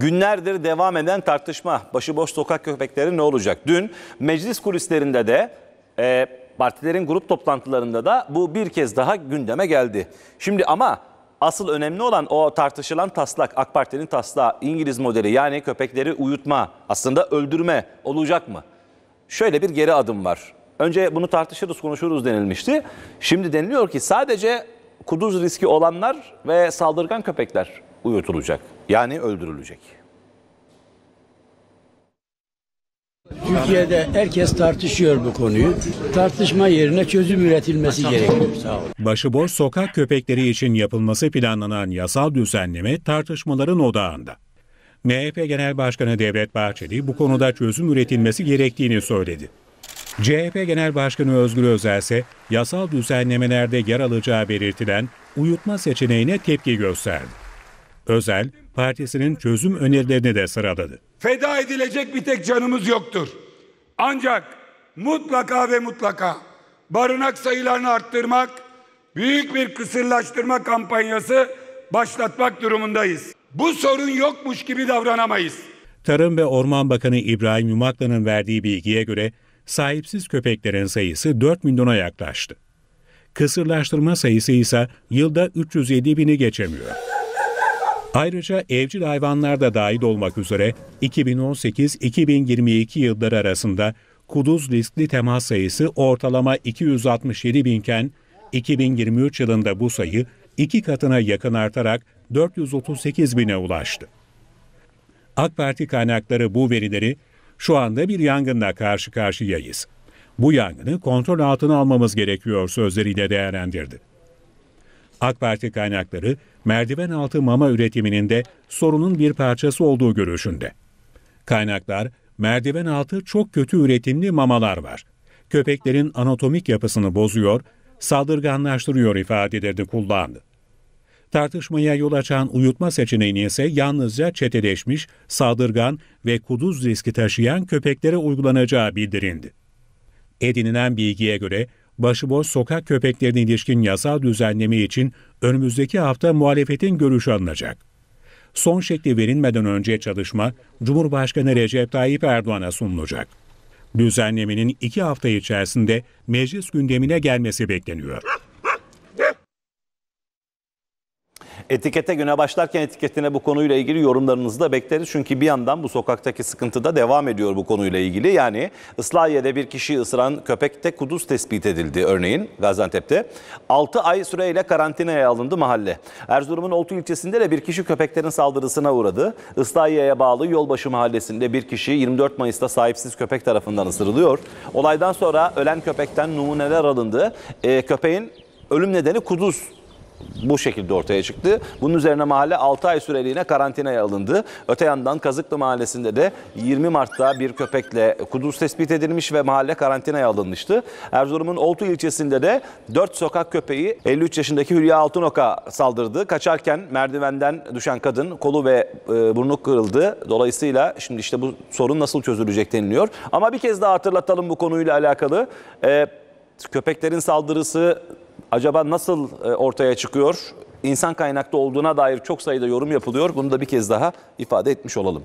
Günlerdir devam eden tartışma başıboş sokak köpekleri ne olacak? Dün meclis kulislerinde de e, partilerin grup toplantılarında da bu bir kez daha gündeme geldi. Şimdi ama asıl önemli olan o tartışılan taslak AK Parti'nin taslağı İngiliz modeli yani köpekleri uyutma aslında öldürme olacak mı? Şöyle bir geri adım var. Önce bunu tartışırız konuşuruz denilmişti. Şimdi deniliyor ki sadece kuduz riski olanlar ve saldırgan köpekler uyutulacak. Yani öldürülecek. Türkiye'de herkes tartışıyor bu konuyu. Tartışma yerine çözüm üretilmesi gerekiyor. Sağ olun. Başıboş sokak köpekleri için yapılması planlanan yasal düzenleme tartışmaların odağında. MHP Genel Başkanı Devlet Bahçeli bu konuda çözüm üretilmesi gerektiğini söyledi. CHP Genel Başkanı Özgür Özel ise yasal düzenlemelerde yer alacağı belirtilen uyutma seçeneğine tepki gösterdi. Özel, partisinin çözüm önerilerini de sıraladı. Feda edilecek bir tek canımız yoktur. Ancak mutlaka ve mutlaka barınak sayılarını arttırmak, büyük bir kısırlaştırma kampanyası başlatmak durumundayız. Bu sorun yokmuş gibi davranamayız. Tarım ve Orman Bakanı İbrahim Yumaklı'nın verdiği bilgiye göre sahipsiz köpeklerin sayısı 4 milyona yaklaştı. Kısırlaştırma sayısı ise yılda 307 bini geçemiyor. Ayrıca evcil hayvanlar da dahil olmak üzere 2018-2022 yılları arasında kuduz riskli temas sayısı ortalama 267 binken 2023 yılında bu sayı iki katına yakın artarak 438 bine ulaştı. AK Parti kaynakları bu verileri şu anda bir yangınla karşı karşıyayız. Bu yangını kontrol altına almamız gerekiyor sözleriyle değerlendirdi. AK Parti kaynakları merdiven altı mama üretiminin de sorunun bir parçası olduğu görüşünde. Kaynaklar, merdiven altı çok kötü üretimli mamalar var. Köpeklerin anatomik yapısını bozuyor, saldırganlaştırıyor ifadelerini kullandı. Tartışmaya yol açan uyutma seçeneğini ise yalnızca çeteleşmiş, saldırgan ve kuduz riski taşıyan köpeklere uygulanacağı bildirildi. Edinilen bilgiye göre başıboş sokak köpeklerine ilişkin yasal düzenleme için önümüzdeki hafta muhalefetin görüşü alınacak. Son şekli verilmeden önce çalışma Cumhurbaşkanı Recep Tayyip Erdoğan'a sunulacak. Düzenlemenin iki hafta içerisinde meclis gündemine gelmesi bekleniyor. Etikete güne başlarken etiketine bu konuyla ilgili yorumlarınızı da bekleriz. Çünkü bir yandan bu sokaktaki sıkıntı da devam ediyor bu konuyla ilgili. Yani Islahiye'de bir kişiyi ısıran köpekte kuduz tespit edildi örneğin Gaziantep'te. 6 ay süreyle karantinaya alındı mahalle. Erzurum'un Oltu ilçesinde de bir kişi köpeklerin saldırısına uğradı. Islahiye'ye bağlı Yolbaşı mahallesinde bir kişi 24 Mayıs'ta sahipsiz köpek tarafından ısırılıyor. Olaydan sonra ölen köpekten numuneler alındı. E, köpeğin ölüm nedeni kuduz bu şekilde ortaya çıktı. Bunun üzerine mahalle 6 ay süreliğine karantinaya alındı. Öte yandan Kazıklı Mahallesi'nde de 20 Mart'ta bir köpekle kuduz tespit edilmiş ve mahalle karantinaya alınmıştı. Erzurum'un Oltu ilçesinde de 4 sokak köpeği 53 yaşındaki Hülya Altınok'a saldırdı. Kaçarken merdivenden düşen kadın kolu ve e, burnu kırıldı. Dolayısıyla şimdi işte bu sorun nasıl çözülecek deniliyor. Ama bir kez daha hatırlatalım bu konuyla alakalı. Ee, köpeklerin saldırısı acaba nasıl e, ortaya çıkıyor? İnsan kaynaklı olduğuna dair çok sayıda yorum yapılıyor. Bunu da bir kez daha ifade etmiş olalım.